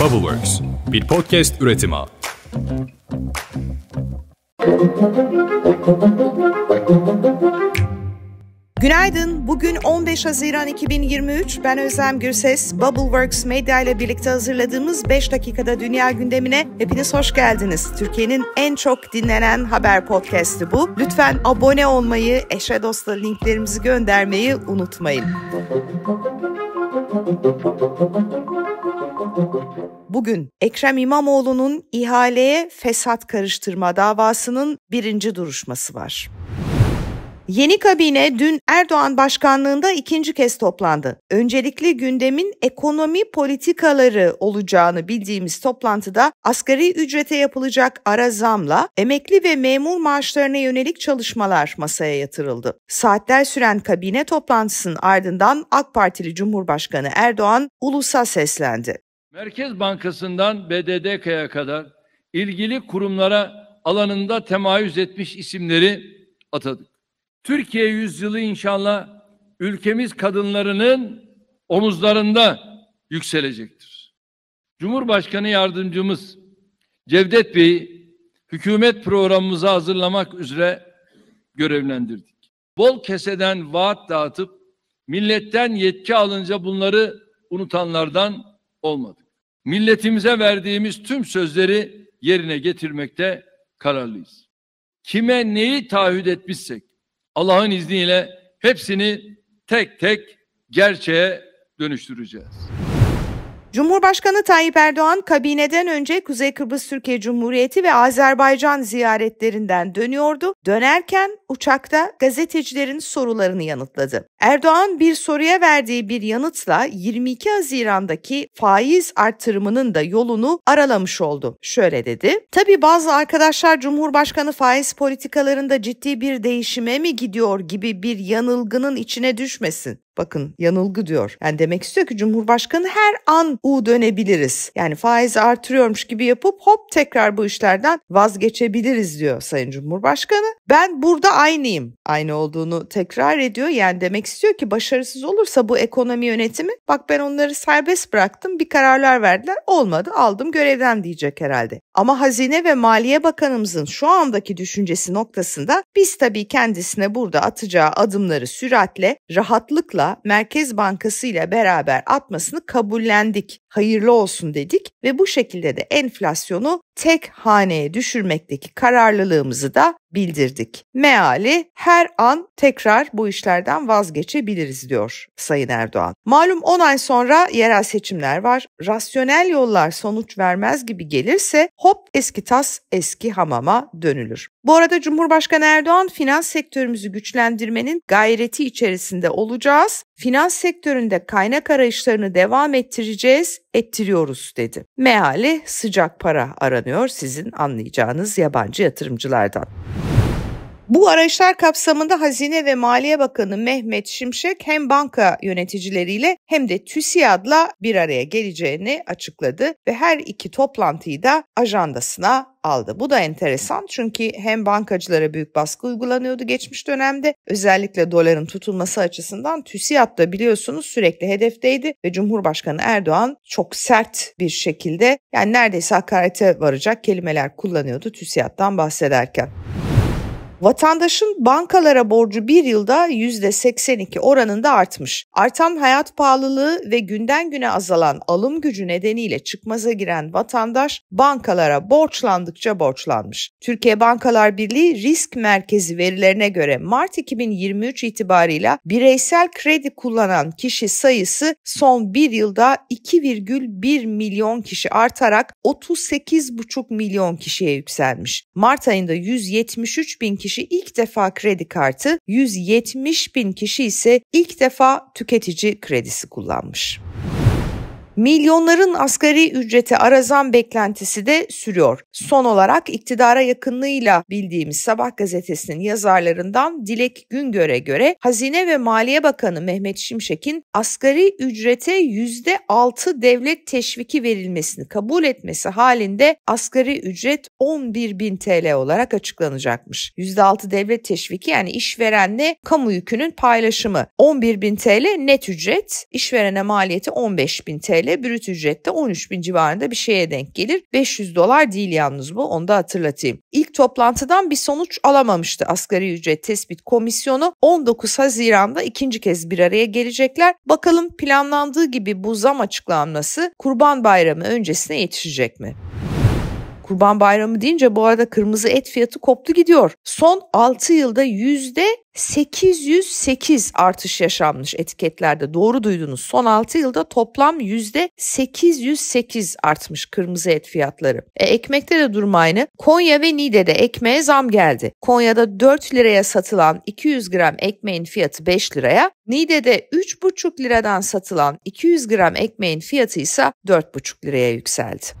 Bubbleworks, bir podcast üretimi. Günaydın. Bugün 15 Haziran 2023. Ben Özlem Gürses. Bubbleworks Media ile birlikte hazırladığımız 5 dakikada dünya gündemine hepiniz hoş geldiniz. Türkiye'nin en çok dinlenen haber podcast'i bu. Lütfen abone olmayı, eşe dosta linklerimizi göndermeyi unutmayın. Bugün Ekrem İmamoğlu'nun ihaleye fesat karıştırma davasının birinci duruşması var. Yeni kabine dün Erdoğan başkanlığında ikinci kez toplandı. Öncelikli gündemin ekonomi politikaları olacağını bildiğimiz toplantıda asgari ücrete yapılacak ara zamla emekli ve memur maaşlarına yönelik çalışmalar masaya yatırıldı. Saatler süren kabine toplantısının ardından AK Partili Cumhurbaşkanı Erdoğan ulusa seslendi. Merkez Bankası'ndan BDDK'ya kadar ilgili kurumlara alanında temayüz etmiş isimleri atadık. Türkiye yüzyılı inşallah ülkemiz kadınlarının omuzlarında yükselecektir. Cumhurbaşkanı yardımcımız Cevdet Bey'i hükümet programımızı hazırlamak üzere görevlendirdik. Bol keseden vaat dağıtıp milletten yetki alınca bunları unutanlardan olmadı. Milletimize verdiğimiz tüm sözleri yerine getirmekte kararlıyız. Kime neyi taahhüt etmişsek Allah'ın izniyle hepsini tek tek gerçeğe dönüştüreceğiz. Cumhurbaşkanı Tayyip Erdoğan kabineden önce Kuzey Kıbrıs Türkiye Cumhuriyeti ve Azerbaycan ziyaretlerinden dönüyordu. Dönerken uçakta gazetecilerin sorularını yanıtladı. Erdoğan bir soruya verdiği bir yanıtla 22 Haziran'daki faiz artırımının da yolunu aralamış oldu. Şöyle dedi. Tabi bazı arkadaşlar Cumhurbaşkanı faiz politikalarında ciddi bir değişime mi gidiyor gibi bir yanılgının içine düşmesin. Bakın yanılgı diyor. Yani demek istiyor ki Cumhurbaşkanı her an U dönebiliriz. Yani faizi artırıyormuş gibi yapıp hop tekrar bu işlerden vazgeçebiliriz diyor Sayın Cumhurbaşkanı. Ben burada aynıyım. Aynı olduğunu tekrar ediyor. Yani demek istiyor ki başarısız olursa bu ekonomi yönetimi bak ben onları serbest bıraktım bir kararlar verdiler olmadı aldım görevden diyecek herhalde. Ama Hazine ve Maliye Bakanımızın şu andaki düşüncesi noktasında biz tabii kendisine burada atacağı adımları süratle rahatlıkla şartla Merkez Bankası ile beraber atmasını kabullendik. Hayırlı olsun dedik ve bu şekilde de enflasyonu tek haneye düşürmekteki kararlılığımızı da bildirdik. Meali her an tekrar bu işlerden vazgeçebiliriz diyor Sayın Erdoğan. Malum 10 ay sonra yerel seçimler var. Rasyonel yollar sonuç vermez gibi gelirse hop eski tas eski hamama dönülür. Bu arada Cumhurbaşkanı Erdoğan finans sektörümüzü güçlendirmenin gayreti içerisinde olacağız finans sektöründe kaynak arayışlarını devam ettireceğiz, ettiriyoruz dedi. Meali sıcak para aranıyor sizin anlayacağınız yabancı yatırımcılardan. Bu araçlar kapsamında Hazine ve Maliye Bakanı Mehmet Şimşek hem banka yöneticileriyle hem de TÜSİAD'la bir araya geleceğini açıkladı ve her iki toplantıyı da ajandasına aldı. Bu da enteresan çünkü hem bankacılara büyük baskı uygulanıyordu geçmiş dönemde. Özellikle doların tutulması açısından TÜSİAD da biliyorsunuz sürekli hedefteydi ve Cumhurbaşkanı Erdoğan çok sert bir şekilde yani neredeyse hakarete varacak kelimeler kullanıyordu TÜSİAD'dan bahsederken. Vatandaşın bankalara borcu bir yılda %82 oranında artmış. Artan hayat pahalılığı ve günden güne azalan alım gücü nedeniyle çıkmaza giren vatandaş bankalara borçlandıkça borçlanmış. Türkiye Bankalar Birliği risk merkezi verilerine göre Mart 2023 itibarıyla bireysel kredi kullanan kişi sayısı son bir yılda 2,1 milyon kişi artarak 38,5 milyon kişiye yükselmiş. Mart ayında 173 bin kişi kişi ilk defa kredi kartı, 170 bin kişi ise ilk defa tüketici kredisi kullanmış. Milyonların asgari ücreti arazan beklentisi de sürüyor. Son olarak iktidara yakınlığıyla bildiğimiz Sabah gazetesinin yazarlarından Dilek Güngör'e göre Hazine ve Maliye Bakanı Mehmet Şimşek'in asgari ücrete %6 devlet teşviki verilmesini kabul etmesi halinde asgari ücret 11 bin TL olarak açıklanacakmış. %6 devlet teşviki yani işverenle kamu yükünün paylaşımı 11 bin TL net ücret, işverene maliyeti 15 bin TL ile brüt ücrette 13 bin civarında bir şeye denk gelir. 500 dolar değil yalnız bu onu da hatırlatayım. İlk toplantıdan bir sonuç alamamıştı asgari ücret tespit komisyonu. 19 Haziran'da ikinci kez bir araya gelecekler. Bakalım planlandığı gibi bu zam açıklanması Kurban Bayramı öncesine yetişecek mi? Kurban Bayramı deyince bu arada kırmızı et fiyatı koptu gidiyor. Son 6 yılda yüzde 808 artış yaşanmış etiketlerde doğru duydunuz. Son 6 yılda toplam %808 artmış kırmızı et fiyatları. E, ekmekte de durum aynı. Konya ve Niğde'de ekmeğe zam geldi. Konya'da 4 liraya satılan 200 gram ekmeğin fiyatı 5 liraya, Niğde'de 3,5 liradan satılan 200 gram ekmeğin fiyatı ise 4,5 liraya yükseldi.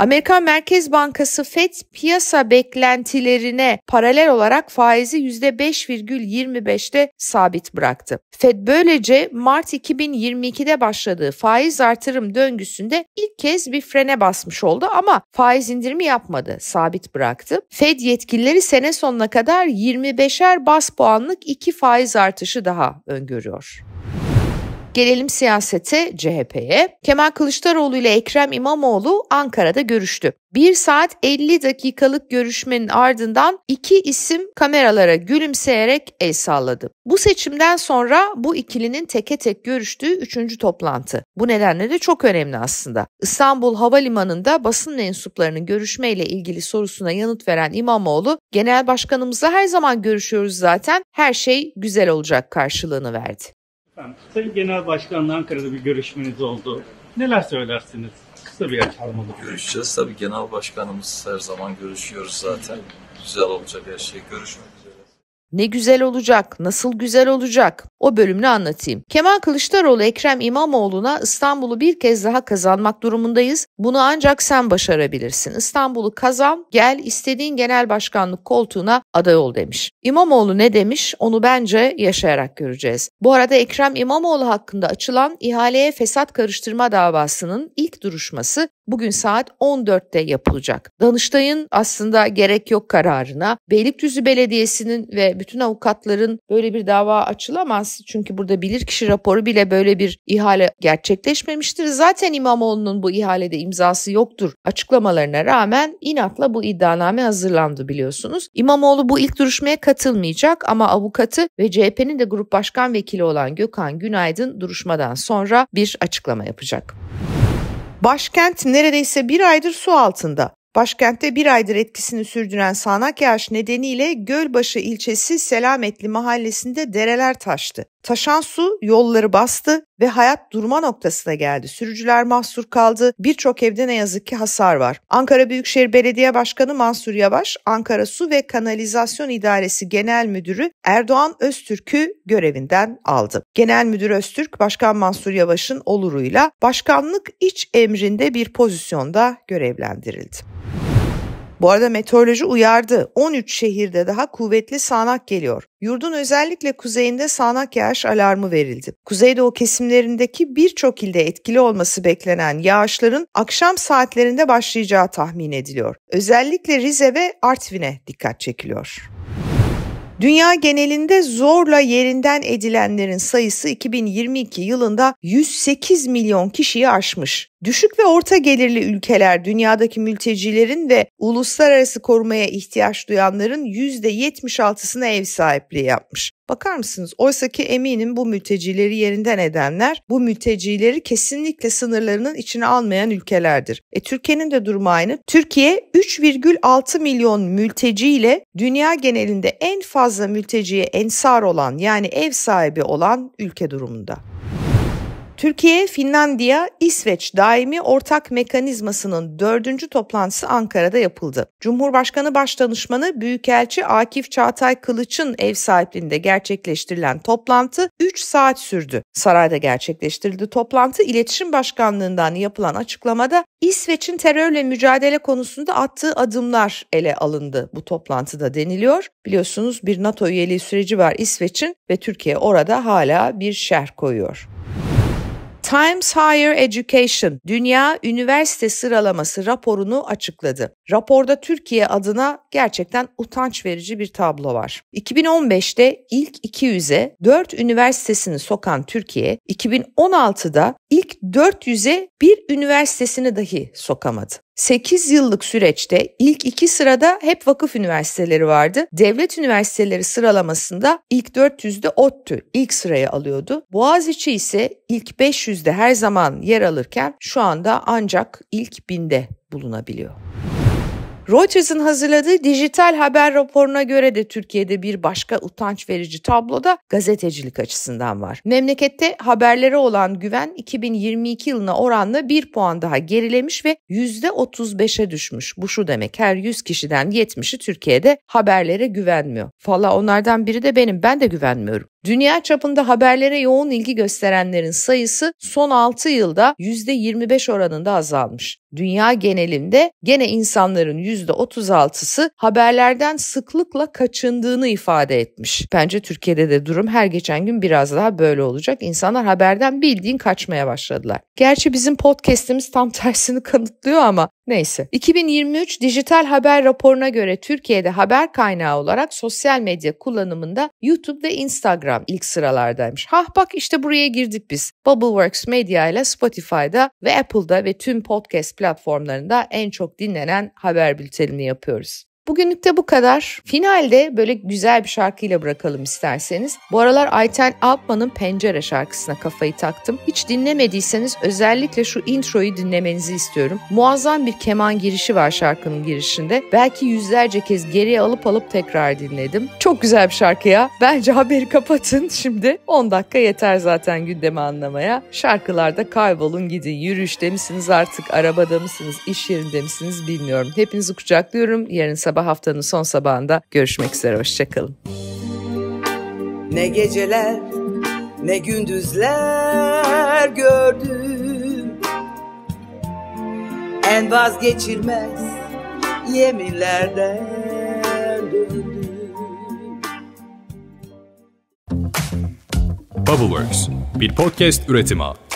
Amerika Merkez Bankası FED piyasa beklentilerine paralel olarak faizi %5,25'te sabit bıraktı. FED böylece Mart 2022'de başladığı faiz artırım döngüsünde ilk kez bir frene basmış oldu ama faiz indirimi yapmadı, sabit bıraktı. FED yetkilileri sene sonuna kadar 25'er bas puanlık iki faiz artışı daha öngörüyor. Gelelim siyasete, CHP'ye. Kemal Kılıçdaroğlu ile Ekrem İmamoğlu Ankara'da görüştü. 1 saat 50 dakikalık görüşmenin ardından iki isim kameralara gülümseyerek el salladı. Bu seçimden sonra bu ikilinin teke tek görüştüğü üçüncü toplantı. Bu nedenle de çok önemli aslında. İstanbul Havalimanı'nda basın mensuplarının görüşmeyle ilgili sorusuna yanıt veren İmamoğlu, genel başkanımızla her zaman görüşüyoruz zaten, her şey güzel olacak karşılığını verdi. Tamam. Sayın Genel Başkan'la Ankara'da bir görüşmeniz oldu. Neler söylersiniz? Kısa bir açıklama Görüşeceğiz tabii Genel Başkanımız her zaman görüşüyoruz zaten. Güzel olacak her şey. Görüşmek ne güzel olacak, nasıl güzel olacak? O bölümünü anlatayım. Kemal Kılıçdaroğlu Ekrem İmamoğlu'na İstanbul'u bir kez daha kazanmak durumundayız. Bunu ancak sen başarabilirsin. İstanbul'u kazan, gel istediğin genel başkanlık koltuğuna aday ol demiş. İmamoğlu ne demiş? Onu bence yaşayarak göreceğiz. Bu arada Ekrem İmamoğlu hakkında açılan ihaleye fesat karıştırma davasının ilk duruşması bugün saat 14'te yapılacak. Danıştay'ın aslında gerek yok kararına, Beylikdüzü Belediyesi'nin ve bütün avukatların böyle bir dava açılamaz. Çünkü burada bilirkişi raporu bile böyle bir ihale gerçekleşmemiştir. Zaten İmamoğlu'nun bu ihalede imzası yoktur açıklamalarına rağmen inatla bu iddianame hazırlandı biliyorsunuz. İmamoğlu bu ilk duruşmaya katılmayacak ama avukatı ve CHP'nin de grup başkan vekili olan Gökhan Günaydın duruşmadan sonra bir açıklama yapacak. Başkent neredeyse bir aydır su altında. Başkentte bir aydır etkisini sürdüren sağanak yağış nedeniyle Gölbaşı ilçesi Selametli mahallesinde dereler taştı. Taşan su yolları bastı ve hayat durma noktasına geldi. Sürücüler mahsur kaldı. Birçok evde ne yazık ki hasar var. Ankara Büyükşehir Belediye Başkanı Mansur Yavaş, Ankara Su ve Kanalizasyon İdaresi Genel Müdürü Erdoğan Öztürk'ü görevinden aldı. Genel Müdür Öztürk, Başkan Mansur Yavaş'ın oluruyla başkanlık iç emrinde bir pozisyonda görevlendirildi. Bu arada meteoroloji uyardı. 13 şehirde daha kuvvetli sağanak geliyor. Yurdun özellikle kuzeyinde sağanak yağış alarmı verildi. Kuzeydoğu kesimlerindeki birçok ilde etkili olması beklenen yağışların akşam saatlerinde başlayacağı tahmin ediliyor. Özellikle Rize ve Artvin'e dikkat çekiliyor. Dünya genelinde zorla yerinden edilenlerin sayısı 2022 yılında 108 milyon kişiyi aşmış. Düşük ve orta gelirli ülkeler dünyadaki mültecilerin ve uluslararası korumaya ihtiyaç duyanların %76'sına ev sahipliği yapmış. Bakar mısınız? Oysa ki eminim bu mültecileri yerinden edenler bu mültecileri kesinlikle sınırlarının içine almayan ülkelerdir. E, Türkiye'nin de durumu aynı. Türkiye 3,6 milyon mülteci ile dünya genelinde en fazla mülteciye ensar olan yani ev sahibi olan ülke durumunda. Türkiye, Finlandiya, İsveç daimi ortak mekanizmasının dördüncü toplantısı Ankara'da yapıldı. Cumhurbaşkanı Başdanışmanı Büyükelçi Akif Çağatay Kılıç'ın ev sahipliğinde gerçekleştirilen toplantı 3 saat sürdü. Sarayda gerçekleştirildi toplantı İletişim Başkanlığından yapılan açıklamada İsveç'in terörle mücadele konusunda attığı adımlar ele alındı bu toplantıda deniliyor. Biliyorsunuz bir NATO üyeliği süreci var İsveç'in ve Türkiye orada hala bir şer koyuyor. Times Higher Education Dünya Üniversite Sıralaması raporunu açıkladı. Raporda Türkiye adına gerçekten utanç verici bir tablo var. 2015'te ilk 200'e 4 üniversitesini sokan Türkiye, 2016'da ilk 400'e bir üniversitesini dahi sokamadı. 8 yıllık süreçte ilk iki sırada hep vakıf üniversiteleri vardı. Devlet üniversiteleri sıralamasında ilk 400'de ODTÜ ilk sırayı alıyordu. Boğaziçi ise ilk 500'de her zaman yer alırken şu anda ancak ilk binde bulunabiliyor. Reuters'ın hazırladığı dijital haber raporuna göre de Türkiye'de bir başka utanç verici tabloda gazetecilik açısından var. Memlekette haberlere olan güven 2022 yılına oranla 1 puan daha gerilemiş ve %35'e düşmüş. Bu şu demek her 100 kişiden 70'i Türkiye'de haberlere güvenmiyor. Fala onlardan biri de benim ben de güvenmiyorum. Dünya çapında haberlere yoğun ilgi gösterenlerin sayısı son 6 yılda %25 oranında azalmış. Dünya genelinde gene insanların %36'sı haberlerden sıklıkla kaçındığını ifade etmiş. Bence Türkiye'de de durum her geçen gün biraz daha böyle olacak. İnsanlar haberden bildiğin kaçmaya başladılar. Gerçi bizim podcast'imiz tam tersini kanıtlıyor ama neyse. 2023 dijital haber raporuna göre Türkiye'de haber kaynağı olarak sosyal medya kullanımında YouTube ve Instagram Instagram ilk sıralardaymış. Ha, bak işte buraya girdik biz. Bubbleworks Media ile Spotify'da ve Apple'da ve tüm podcast platformlarında en çok dinlenen haber bültenini yapıyoruz. Bugünlük de bu kadar. Finalde böyle güzel bir şarkıyla bırakalım isterseniz. Bu aralar Ayten Alpman'ın Pencere şarkısına kafayı taktım. Hiç dinlemediyseniz özellikle şu introyu dinlemenizi istiyorum. Muazzam bir keman girişi var şarkının girişinde. Belki yüzlerce kez geriye alıp alıp tekrar dinledim. Çok güzel bir şarkı ya. Bence haberi kapatın şimdi. 10 dakika yeter zaten gündemi anlamaya. Şarkılarda kaybolun gidin. Yürüyüşte misiniz artık? Arabada mısınız? İş yerinde misiniz? Bilmiyorum. Hepinizi kucaklıyorum. Yarın sabah sabah haftanın son sabahında görüşmek üzere. Hoşçakalın. Ne geceler ne gündüzler gördüm En vazgeçilmez yeminlerden döndüm Bubbleworks bir podcast üretimi